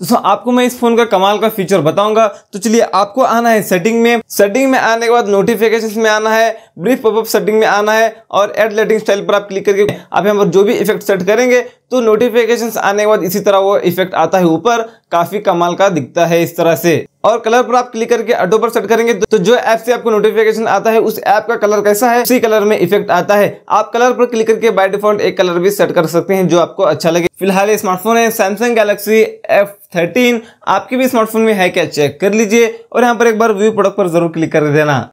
दोस्तों आपको मैं इस फोन का कमाल का फीचर बताऊंगा तो चलिए आपको आना है सेटिंग में सेटिंग में आने के बाद नोटिफिकेशन में आना है ब्रीफ पॉपअप सेटिंग में आना है और एड लाइटिंग स्टाइल पर आप क्लिक करके आप यहाँ पर जो भी इफेक्ट सेट करेंगे तो नोटिफिकेशंस आने के बाद इसी तरह वो इफेक्ट आता है ऊपर काफी कमाल का दिखता है इस तरह से और कलर पर आप क्लिक करके ऑटो पर सेट करेंगे तो जो ऐप से आपको नोटिफिकेशन आता है उस ऐप का कलर कैसा है उसी कलर में इफेक्ट आता है आप कलर पर क्लिक करके बाय डिफॉल्ट एक कलर भी सेट कर सकते हैं जो आपको अच्छा लगे फिलहाल ये स्मार्टफोन है सैमसंग गैलेक्सी एफ थर्टीन आपके भी स्मार्टफोन में है क्या चेक कर लीजिए और यहाँ पर एक बार व्यू प्रोडक्ट पर जरूर क्लिक कर देना